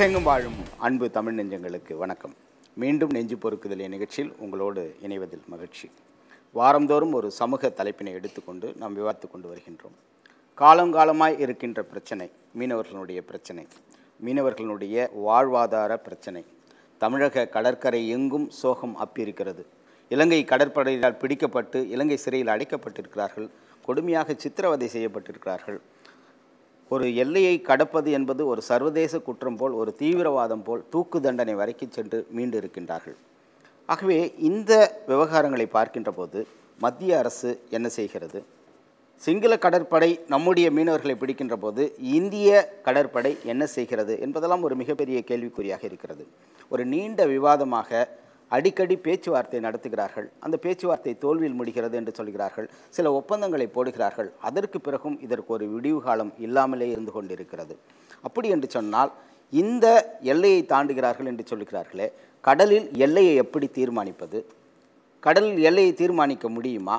உலகெங்கும் வாழும் அன்பு தமிழ் நெஞ்சங்களுக்கு வணக்கம் மீண்டும் நெஞ்சு பொறுக்குதல் நிகழ்ச்சியில் உங்களோடு இணைவதில் மகிழ்ச்சி வாரந்தோறும் ஒரு சமூக தலைப்பினை எடுத்துக்கொண்டு நாம் விவாதித்து கொண்டு வருகின்றோம் காலங்காலமாய் இருக்கின்ற பிரச்சனை மீனவர்களுடைய பிரச்சனை மீனவர்களுடைய வாழ்வாதார பிரச்சனை தமிழக கடற்கரை எங்கும் சோகம் அப்பியிருக்கிறது இலங்கை கடற்படையினால் பிடிக்கப்பட்டு இலங்கை சிறையில் அடைக்கப்பட்டிருக்கிறார்கள் கொடுமையாக சித்திரவதை செய்யப்பட்டிருக்கிறார்கள் ஒரு எல்லையை கடப்பது என்பது ஒரு சர்வதேச குற்றம் போல் ஒரு தீவிரவாதம் போல் தூக்கு தண்டனை வரைக்கு சென்று மீண்டு இருக்கின்றார்கள் ஆகவே இந்த விவகாரங்களை பார்க்கின்ற போது மத்திய அரசு என்ன செய்கிறது சிங்கள கடற்படை நம்முடைய மீனவர்களை பிடிக்கின்ற போது இந்திய கடற்படை என்ன செய்கிறது என்பதெல்லாம் ஒரு மிகப்பெரிய கேள்விக்குறியாக இருக்கிறது ஒரு நீண்ட விவாதமாக அடிக்கடி பேச்சுவார்த்தை நடத்துகிறார்கள் அந்த பேச்சுவார்த்தை தோல்வியில் முடிகிறது என்று சொல்கிறார்கள் சில ஒப்பந்தங்களை போடுகிறார்கள் அதற்கு பிறகும் இதற்கு ஒரு விடிவு காலம் இல்லாமலே இருந்து கொண்டிருக்கிறது அப்படி என்று சொன்னால் இந்த எல்லையை தாண்டுகிறார்கள் என்று சொல்கிறார்களே கடலில் எல்லையை எப்படி தீர்மானிப்பது கடலில் எல்லையை தீர்மானிக்க முடியுமா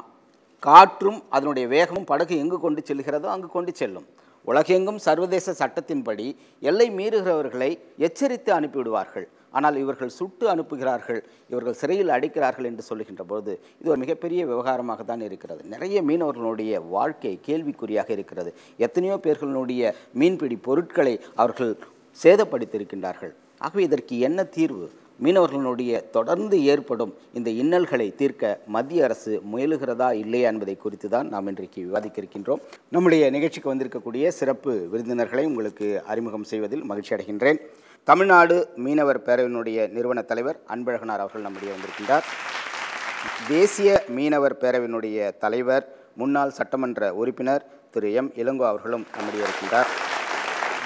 காற்றும் அதனுடைய வேகமும் படகு எங்கு கொண்டு செல்கிறதோ அங்கு கொண்டு செல்லும் உலகெங்கும் சர்வதேச சட்டத்தின்படி எல்லை மீறுகிறவர்களை எச்சரித்து அனுப்பிவிடுவார்கள் ஆனால் இவர்கள் சுட்டு அனுப்புகிறார்கள் இவர்கள் சிறையில் அடிக்கிறார்கள் என்று சொல்லுகின்ற போது இது ஒரு மிகப்பெரிய விவகாரமாக தான் இருக்கிறது நிறைய மீனவர்களுடைய வாழ்க்கை கேள்விக்குறியாக இருக்கிறது எத்தனையோ பேர்களுடைய மீன்பிடி பொருட்களை அவர்கள் சேதப்படுத்தியிருக்கின்றார்கள் ஆகவே இதற்கு என்ன தீர்வு மீனவர்களுடைய தொடர்ந்து ஏற்படும் இந்த இன்னல்களை தீர்க்க மத்திய அரசு முயலுகிறதா இல்லையா என்பதை குறித்து தான் நாம் இன்றைக்கு விவாதிக்க இருக்கின்றோம் நம்முடைய நிகழ்ச்சிக்கு வந்திருக்கக்கூடிய சிறப்பு விருந்தினர்களை உங்களுக்கு அறிமுகம் செய்வதில் மகிழ்ச்சி அடைகின்றேன் தமிழ்நாடு மீனவர் பேரவையினுடைய நிறுவன தலைவர் அன்பழகனார் அவர்கள் நம்முடைய வந்திருக்கின்றார் தேசிய மீனவர் பேரவையினுடைய தலைவர் முன்னாள் சட்டமன்ற உறுப்பினர் திரு எம் இளங்கோ அவர்களும் நம்முடைய இருக்கின்றார்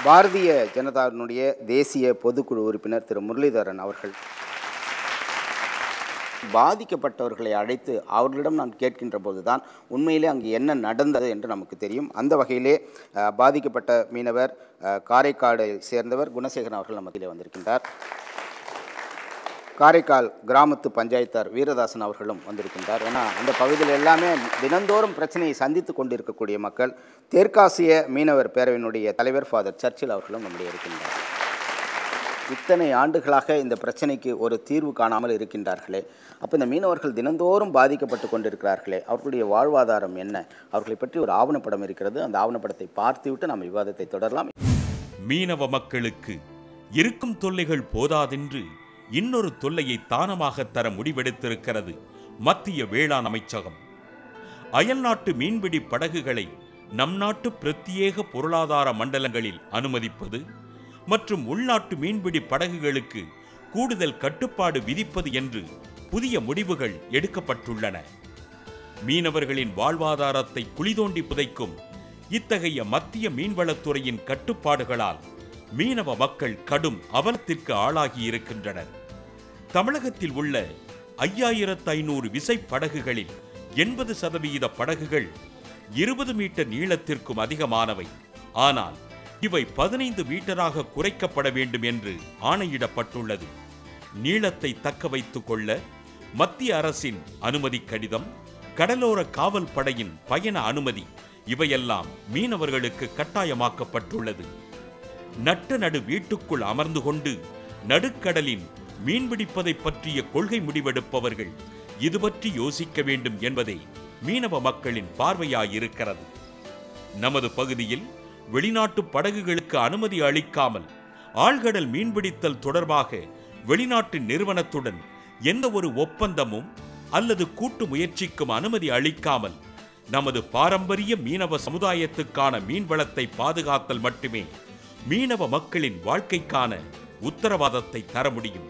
பாரதிய ஜனதாவினுடைய தேசிய பொதுக்குழு உறுப்பினர் திரு முரளிதரன் அவர்கள் பாதிக்கப்பட்டவர்களை அழைத்து அவர்களிடம் நான் கேட்கின்ற போதுதான் உண்மையிலே அங்கு என்ன நடந்தது என்று நமக்கு தெரியும் அந்த வகையிலே பாதிக்கப்பட்ட மீனவர் காரைக்காடை சேர்ந்தவர் குணசேகரன் அவர்கள் நமக்கிலே வந்திருக்கின்றார் காரைக்கால் கிராமத்து பஞ்சாயத்தார் வீரதாசன் அவர்களும் வந்திருக்கின்றார் ஏன்னா அந்த பகுதியில் எல்லாமே தினந்தோறும் பிரச்சனையை சந்தித்து கொண்டிருக்கக்கூடிய மக்கள் தெற்காசிய மீனவர் பேரவையினுடைய தலைவர் ஃபாதர் சர்ச்சில் அவர்களும் நம்முடைய இருக்கின்றார் இத்தனை ஆண்டுகளாக இந்த பிரச்சனைக்கு ஒரு தீர்வு காணாமல் இருக்கின்றார்களே அப்போ இந்த மீனவர்கள் தினந்தோறும் பாதிக்கப்பட்டு கொண்டிருக்கிறார்களே அவர்களுடைய வாழ்வாதாரம் என்ன அவர்களை பற்றி ஒரு ஆவணப்படம் இருக்கிறது அந்த ஆவணப்படத்தை பார்த்துவிட்டு நாம் விவாதத்தை தொடரலாம் மீனவ மக்களுக்கு இருக்கும் தொல்லைகள் போதாதென்று இன்னொரு தொல்லையை தானமாக தர முடிவெடுத்திருக்கிறது மத்திய வேளாண் அமைச்சகம் அயல்நாட்டு மீன்பிடி படகுகளை நம் நாட்டு பிரத்யேக பொருளாதார மண்டலங்களில் அனுமதிப்பது மற்றும் உள்நாட்டு மீன்பிடி படகுகளுக்கு கூடுதல் கட்டுப்பாடு விதிப்பது என்று புதிய முடிவுகள் எடுக்கப்பட்டுள்ளன மீனவர்களின் வாழ்வாதாரத்தை குளிதோண்டி புதைக்கும் இத்தகைய மத்திய மீன்வளத்துறையின் கட்டுப்பாடுகளால் மீனவ மக்கள் கடும் அவலத்திற்கு ஆளாகியிருக்கின்றனர் தமிழகத்தில் உள்ள ஐயாயிரத்து ஐநூறு விசை படகுகளில் எண்பது சதவிகித படகுகள் இருபது மீட்டர் நீளத்திற்கும் அதிகமானவை ஆனால் இவை பதினைந்து மீட்டராக குறைக்கப்பட வேண்டும் என்று ஆணையிடப்பட்டுள்ளது நீளத்தை தக்க வைத்துக் கொள்ள மத்திய அரசின் அனுமதி கடிதம் கடலோர காவல் படையின் பயண அனுமதி இவையெல்லாம் மீனவர்களுக்கு கட்டாயமாக்கப்பட்டுள்ளது நட்ட நடு வீட்டுக்குள் அமர்ந்து கொண்டு நடுக்கடலின் மீன்பிடிப்பதை பற்றிய கொள்கை முடிவெடுப்பவர்கள் இது பற்றி யோசிக்க வேண்டும் என்பதே மீனவ மக்களின் பார்வையாயிருக்கிறது நமது பகுதியில் வெளிநாட்டு படகுகளுக்கு அனுமதி அளிக்காமல் ஆழ்கடல் மீன்பிடித்தல் தொடர்பாக வெளிநாட்டு நிறுவனத்துடன் எந்த ஒரு ஒப்பந்தமும் அல்லது கூட்டு முயற்சிக்கும் அனுமதி அளிக்காமல் நமது பாரம்பரிய மீனவ சமுதாயத்துக்கான மீன்வளத்தை பாதுகாத்தல் மட்டுமே மீனவ மக்களின் வாழ்க்கைக்கான உத்தரவாதத்தை தர முடியும்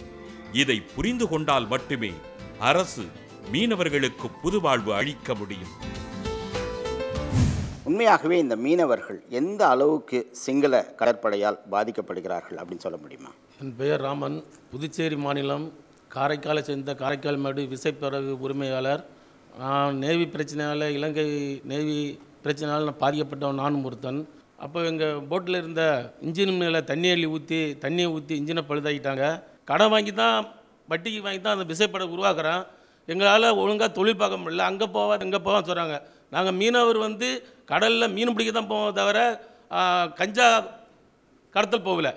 இதை புரிந்து கொண்டால் மட்டுமே அரசு மீனவர்களுக்கு புதுவாழ்வு அளிக்க முடியும் உண்மையாகவே இந்த மீனவர்கள் எந்த அளவுக்கு சிங்கள கடற்படையால் பாதிக்கப்படுகிறார்கள் அப்படின்னு சொல்ல முடியுமா என் பெயர் ராமன் புதுச்சேரி மாநிலம் காரைக்காலை சேர்ந்த காரைக்கால் மடு விசைப்பிறகு உரிமையாளர் நான் நேவி பிரச்சனையால் இலங்கை நேவி பிரச்சனையால் நான் பாதிக்கப்பட்டவன் நானும் ஒருத்தன் அப்போ எங்கள் போட்டில் இருந்த இன்ஜின் மேலே தண்ணி அள்ளி ஊற்றி தண்ணியை ஊற்றி இன்ஜினை பழுதாகிட்டாங்க கடன் வாங்கி தான் வட்டிக்கு வாங்கி தான் அந்த விசைப்படை உருவாக்குறான் எங்களால் ஒழுங்காக தொழில் பார்க்க முடியல அங்கே போவா இங்கே போவான்னு சொல்கிறாங்க நாங்கள் மீனவர் வந்து கடலில் மீன் பிடிக்க தான் போவோம் தவிர கஞ்சா கடத்தல் போகல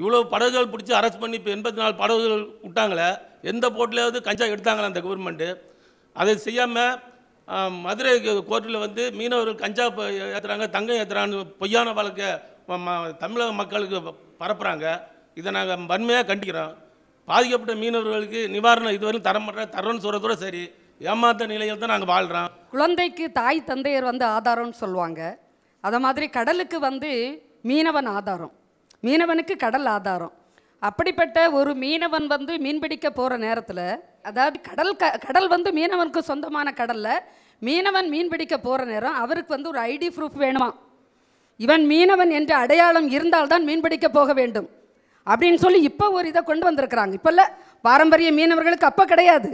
இவ்வளோ படகுகள் பிடிச்சி அரெஸ்ட் பண்ணி இப்போ எண்பத்தி நாலு படகுகள் விட்டாங்களே எந்த போட்டிலையாவது கஞ்சா எடுத்தாங்களே அந்த கவர்மெண்ட்டு அதை செய்யாமல் மதுரை கோர்ட்டில் வந்து மீனவர்கள் கஞ்சா ஏற்றுறாங்க தங்கம் ஏற்றுறான்னு பொய்யான வழக்கை தமிழக மக்களுக்கு பரப்புகிறாங்க இதை நாங்கள் வன்மையாக கண்டிக்கிறோம் பாதிக்கப்பட்ட மீனவர்களுக்கு நிவாரணம் இதுவரையும் தர மாட்டேன் தரோன்னு சொல்கிறதோட சரி ஏமாத்த நிலையில் தான் நாங்கள் வாழ்கிறோம் குழந்தைக்கு தாய் தந்தையர் வந்து ஆதாரம்னு சொல்லுவாங்க அதை மாதிரி கடலுக்கு வந்து மீனவன் ஆதாரம் மீனவனுக்கு கடல் ஆதாரம் அப்படிப்பட்ட ஒரு மீனவன் வந்து மீன்பிடிக்க போகிற நேரத்தில் அதாவது கடல் க கடல் வந்து மீனவனுக்கு சொந்தமான கடலில் மீனவன் மீன்பிடிக்க போகிற நேரம் அவருக்கு வந்து ஒரு ஐடி ப்ரூஃப் வேணுமா இவன் மீனவன் என்ற அடையாளம் இருந்தால்தான் மீன்பிடிக்க போக வேண்டும் அப்படின்னு சொல்லி இப்போ ஒரு இதை கொண்டு வந்திருக்கிறாங்க இப்போல்ல பாரம்பரிய மீனவர்களுக்கு அப்போ கிடையாது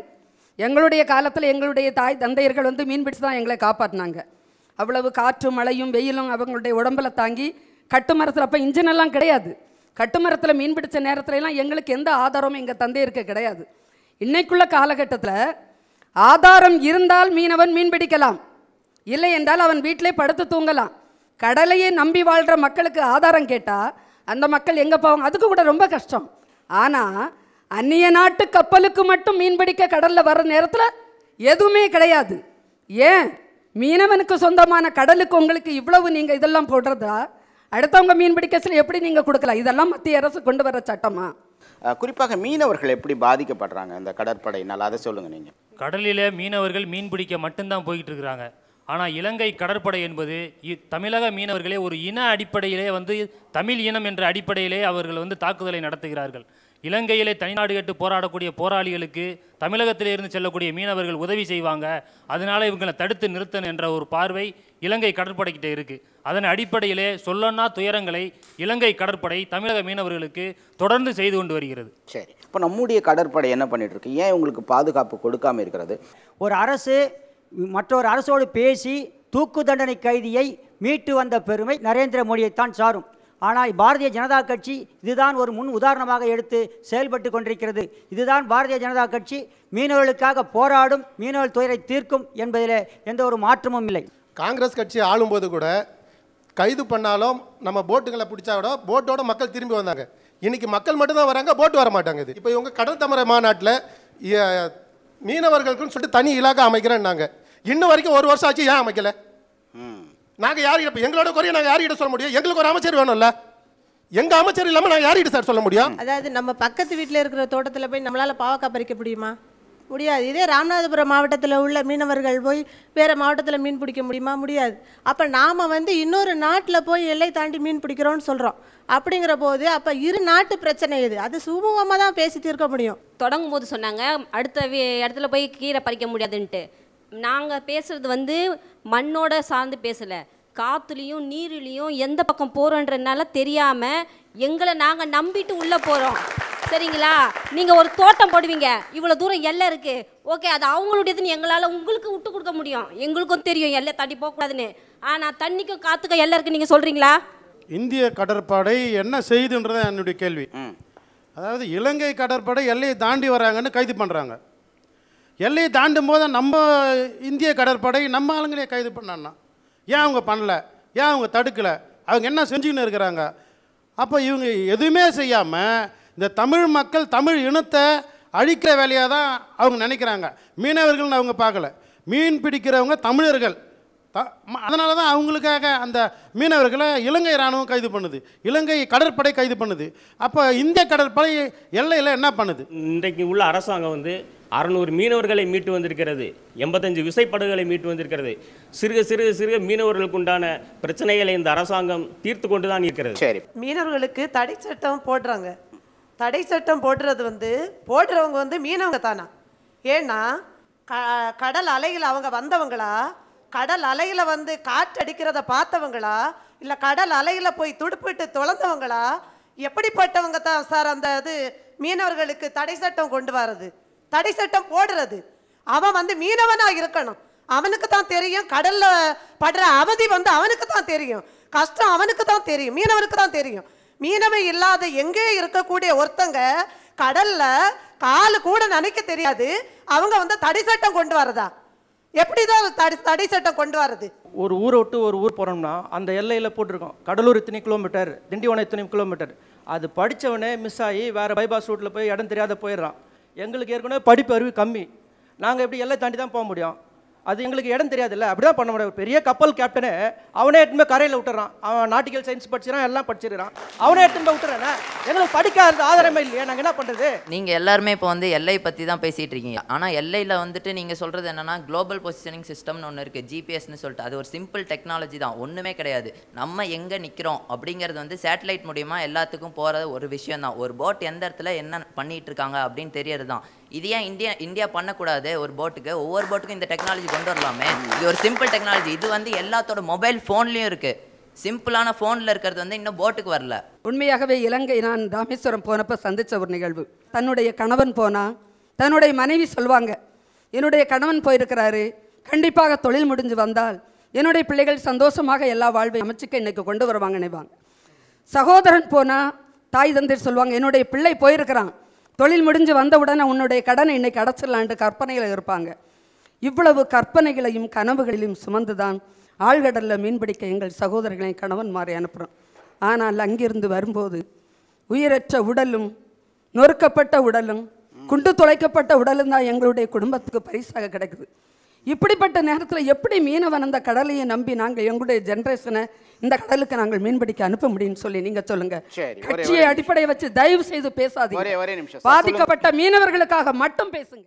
எங்களுடைய காலத்தில் எங்களுடைய தாய் தந்தையர்கள் வந்து மீன் பிடிச்சி தான் எங்களை காப்பாற்றினாங்க அவ்வளவு காற்று மழையும் வெயிலும் அவங்களுடைய உடம்பில் தாங்கி கட்டு மரத்தில் அப்போ இன்ஜினெல்லாம் கிடையாது கட்டு மரத்தில் மீன் பிடிச்ச நேரத்துலலாம் எங்களுக்கு எந்த ஆதாரமும் எங்கள் தந்தையருக்கு கிடையாது இன்னைக்குள்ள காலகட்டத்தில் ஆதாரம் இருந்தால் மீனவன் மீன் பிடிக்கலாம் இல்லை என்றால் அவன் வீட்டிலே படுத்து தூங்கலாம் கடலையே நம்பி வாழ்கிற மக்களுக்கு ஆதாரம் கேட்டால் அந்த மக்கள் எங்கே போவாங்க அதுக்கு கூட ரொம்ப கஷ்டம் ஆனால் அந்நிய நாட்டு கப்பலுக்கு மட்டும் மீன் பிடிக்க கடலில் வர்ற நேரத்தில் எதுவுமே கிடையாது ஏன் மீனவனுக்கு சொந்தமான கடலுக்கு உங்களுக்கு இவ்வளவு நீங்கள் இதெல்லாம் போடுறதா அடுத்தவங்க மீன் பிடிக்க சில எப்படி நீங்கள் கொடுக்கலாம் இதெல்லாம் மத்திய அரசு கொண்டு வர சட்டமா குறிப்பாக மீனவர்கள் எப்படி பாதிக்கப்படுறாங்க இந்த கடற்படையினால் அதை சொல்லுங்கள் நீங்கள் கடலில் மீனவர்கள் மீன் பிடிக்க மட்டும்தான் போய்கிட்டு இருக்கிறாங்க ஆனால் இலங்கை கடற்படை என்பது தமிழக மீனவர்களே ஒரு இன அடிப்படையிலே வந்து தமிழ் இனம் என்ற அடிப்படையிலே அவர்கள் வந்து தாக்குதலை நடத்துகிறார்கள் இலங்கையிலே தனிநாடு கேட்டு போராடக்கூடிய போராளிகளுக்கு தமிழகத்திலிருந்து செல்லக்கூடிய மீனவர்கள் உதவி செய்வாங்க அதனால் இவங்களை தடுத்து நிறுத்தணும் என்ற ஒரு பார்வை இலங்கை கடற்படைக்கிட்ட இருக்குது அதன் அடிப்படையிலே சொல்லன்னா துயரங்களை இலங்கை கடற்படை தமிழக மீனவர்களுக்கு தொடர்ந்து செய்து கொண்டு வருகிறது சரி இப்போ நம்முடைய கடற்படை என்ன பண்ணிட்டு இருக்கு ஏன் இவங்களுக்கு பாதுகாப்பு கொடுக்காமல் இருக்கிறது ஒரு அரசு மற்றொரு அரசோடு பேசி தூக்கு தண்டனை கைதியை மீட்டு வந்த பெருமை நரேந்திர மோடியைத்தான் சாரும் ஆனால் பாரதிய ஜனதா கட்சி இதுதான் ஒரு முன் உதாரணமாக எடுத்து செயல்பட்டு கொண்டிருக்கிறது இதுதான் பாரதிய ஜனதா கட்சி மீனவர்களுக்காக போராடும் மீனவர் துயரை தீர்க்கும் என்பதில் எந்த ஒரு மாற்றமும் இல்லை காங்கிரஸ் கட்சி ஆளும்போது கூட கைது பண்ணாலும் நம்ம போட்டுகளை பிடிச்சா கூட போட்டோட மக்கள் திரும்பி வந்தாங்க இன்னைக்கு மக்கள் மட்டும்தான் வராங்க போட்டு வர மாட்டாங்க இப்போ இவங்க கடல் தமிழ மாநாட்டில் மீனவர்களுக்குன்னு சொல்லிட்டு தனி இலாக்கா அமைக்கிறேன்னாங்க இன்னும் வரைக்கும் ஒரு வருஷம் ஆச்சு ஏன் அமைக்கல நாங்கள் யார்கிட்ட எங்களோட குறைய நாங்கள் யார்கிட்ட சொல்ல முடியும் எங்களுக்கு ஒரு அமைச்சர் வேணும்ல எங்க அமைச்சர் இல்லாம நான் யார்கிட்ட சார் சொல்ல முடியும் அதாவது நம்ம பக்கத்து வீட்டில் இருக்கிற தோட்டத்தில் போய் நம்மளால பாவக்காய் பறிக்க முடியுமா முடியாது இதே ராமநாதபுரம் மாவட்டத்தில் உள்ள மீனவர்கள் போய் வேறு மாவட்டத்தில் மீன் பிடிக்க முடியுமா முடியாது அப்போ நாம் வந்து இன்னொரு நாட்டில் போய் எல்லை தாண்டி மீன் பிடிக்கிறோம்னு சொல்கிறோம் அப்படிங்கிற போது அப்போ இரு நாட்டு பிரச்சனை இது அது சுமூகமாக தான் பேசி தீர்க்க முடியும் தொடங்கும் போது சொன்னாங்க அடுத்த இடத்துல போய் கீரை பறிக்க முடியாதுன்ட்டு நாங்கள் பேசுகிறது வந்து மண்ணோட சார்ந்து பேசலை காற்றுலேயும் நீரிலையும் எந்த பக்கம் போகிறோன்றனால தெரியாமல் எங்களை நாங்கள் நம்பிட்டு உள்ளே போகிறோம் சரிங்களா நீங்கள் ஒரு தோட்டம் போடுவீங்க இவ்வளோ தூரம் எல்லை இருக்குது ஓகே அது அவங்களுடையதுன்னு எங்களால் உங்களுக்கு விட்டு கொடுக்க முடியும் எங்களுக்கும் தெரியும் எல்லை தட்டி போகக்கூடாதுன்னு ஆனால் தண்ணிக்கும் காற்றுக்கும் எல்லை இருக்குன்னு நீங்கள் சொல்கிறீங்களா இந்திய கடற்படை என்ன செய்துன்றது என்னுடைய கேள்வி அதாவது இலங்கை கடற்படை எல்லையை தாண்டி வராங்கன்னு கைது பண்ணுறாங்க எல்லையை தாண்டும் போது நம்ம இந்திய கடற்படை நம்ம ஆளுங்களே கைது பண்ணான்னா ஏன் அவங்க பண்ணலை ஏன் அவங்க தடுக்கலை அவங்க என்ன செஞ்சுக்கின்னு இருக்கிறாங்க அப்போ இவங்க எதுவுமே செய்யாமல் இந்த தமிழ் மக்கள் தமிழ் இனத்தை அழிக்கிற வேலையாக தான் அவங்க நினைக்கிறாங்க மீனவர்கள்னு அவங்க பார்க்கல மீன் பிடிக்கிறவங்க தமிழர்கள் அதனால தான் அவங்களுக்காக அந்த மீனவர்களை இலங்கை இராணுவம் கைது பண்ணுது இலங்கை கடற்படை கைது பண்ணுது அப்போ இந்திய கடற்படை எல்லையில் என்ன பண்ணுது இன்றைக்கு உள்ள அரசாங்கம் வந்து அறநூறு மீனவர்களை மீட்டு வந்திருக்கிறது எண்பத்தஞ்சு விசைப்படகுகளை மீட்டு வந்திருக்கிறது சிறுக சிறுக சிறுக மீனவர்களுக்கு உண்டான பிரச்சனைகளை இந்த அரசாங்கம் தீர்த்து கொண்டு தான் இருக்கிறது சரி மீனவர்களுக்கு தடை சட்டம் போடுறாங்க தடை சட்டம் போடுறது வந்து போடுறவங்க வந்து மீனவங்க தானா ஏன்னா கடல் அலையில் அவங்க வந்தவங்களா கடல் அலையில் வந்து காற்றடிக்கிறத பார்த்தவங்களா இல்லை கடல் அலையில் போய் துடுப்பிட்டு தொலைந்தவங்களா எப்படிப்பட்டவங்க தான் சார் அந்த இது மீனவர்களுக்கு தடை சட்டம் கொண்டு வர்றது தடை சட்டம் போடுறது அவன் வந்து மீனவனாக இருக்கணும் அவனுக்கு தான் தெரியும் கடலில் படுற அவதி வந்து அவனுக்கு தான் தெரியும் கஷ்டம் அவனுக்கு தான் தெரியும் மீனவனுக்கு தான் தெரியும் மீனவன் இல்லாத எங்கே இருக்கக்கூடிய ஒருத்தங்க கடலில் காலு கூட நினைக்க தெரியாது அவங்க வந்து தடை சட்டம் கொண்டு வரதா எப்படி தான் தடை தடை சட்டம் கொண்டு வரது ஒரு ஊரை விட்டு ஒரு ஊர் போகிறோம்னா அந்த எல்லையில் போட்டிருக்கோம் கடலூர் இத்தனை கிலோமீட்டர் திண்டிவனம் இத்தனை கிலோமீட்டர் அது படித்தவனே மிஸ் ஆகி வேறு பைபாஸ் ரூட்டில் போய் இடம் தெரியாத போயிடுறான் எங்களுக்கு ஏற்கனவே படிப்பு அறிவு கம்மி நாங்கள் எப்படி எல்லை தாண்டி தான் போக முடியும் அது எங்களுக்கு இடம் தெரியாதுல்ல அப்படி தான் பண்ண முடியாது பெரிய கப்பல் கேப்டனு அவனே எடுத்துமே கரையில் விட்டுறான் அவன் நாட்டிக்கல் சயின்ஸ் படிச்சிடான் எல்லாம் படிச்சிடுறான் அவனே எடுத்துட்டு விட்டுறானே எங்களுக்கு படிக்காத ஆதாரமே இல்லையா நாங்கள் என்ன பண்ணுறது நீங்கள் எல்லாருமே இப்போ வந்து எல்லை பற்றி தான் பேசிகிட்டு இருக்கீங்க ஆனால் எல்லையில் வந்துட்டு நீங்கள் சொல்கிறது என்னென்னா குளோபல் பொசிஷனிங் சிஸ்டம்னு ஒன்று இருக்குது ஜிபிஎஸ்னு சொல்லிட்டு அது ஒரு சிம்பிள் டெக்னாலஜி தான் ஒன்றுமே கிடையாது நம்ம எங்கே நிற்கிறோம் அப்படிங்கிறது வந்து சேட்டலைட் மூலியமாக எல்லாத்துக்கும் போகிற ஒரு விஷயம் தான் ஒரு போட் எந்த இடத்துல என்ன பண்ணிகிட்டு இருக்காங்க அப்படின்னு தெரியறது தான் இது ஏன் இந்தியா இந்தியா பண்ணக்கூடாது ஒரு போட்டுக்கு ஒவ்வொரு போட்டுக்கும் இந்த டெக்னாலஜி கொண்டு வரலாமே இது ஒரு சிம்பிள் டெக்னாலஜி இது வந்து எல்லாத்தோட மொபைல் ஃபோன்லேயும் இருக்குது சிம்பிளான ஃபோனில் இருக்கிறது வந்து இன்னும் போட்டுக்கு வரல உண்மையாகவே இலங்கை நான் ராமேஸ்வரம் போனப்போ சந்தித்த ஒரு நிகழ்வு தன்னுடைய கணவன் போனால் தன்னுடைய மனைவி சொல்வாங்க என்னுடைய கணவன் போயிருக்கிறாரு கண்டிப்பாக தொழில் முடிஞ்சு வந்தால் என்னுடைய பிள்ளைகள் சந்தோஷமாக எல்லா வாழ்வை அமைச்சுக்க இன்னைக்கு கொண்டு வருவாங்க நினைவாங்க சகோதரன் போனால் தாய் தந்தை சொல்லுவாங்க என்னுடைய பிள்ளை போயிருக்கிறான் தொழில் முடிஞ்சு வந்தவுடனே உன்னுடைய கடனை இன்னைக்கு அடைச்சிடலான்ட்டு கற்பனையில் இருப்பாங்க இவ்வளவு கற்பனைகளையும் கனவுகளிலும் சுமந்துதான் ஆழ்கடலில் மீன்பிடிக்க எங்கள் சகோதரர்களையும் கணவன் மாறி அனுப்புகிறோம் ஆனால் அங்கிருந்து வரும்போது உயிரற்ற உடலும் நொறுக்கப்பட்ட உடலும் குண்டு துளைக்கப்பட்ட உடலும் தான் எங்களுடைய குடும்பத்துக்கு பரிசாக கிடைக்குது இப்படிப்பட்ட நேரத்தில் எப்படி மீனவன் அந்த கடலையை நம்பி நாங்கள் எங்களுடைய ஜென்ரேஷனை இந்த கடலுக்கு நாங்கள் மீன்பிடிக்க அனுப்ப முடியும்னு சொல்லி நீங்க சொல்லுங்க கட்சியை அடிப்படையை வச்சு தயவு செய்து பேசாதீங்க பாதிக்கப்பட்ட மீனவர்களுக்காக மட்டும் பேசுங்க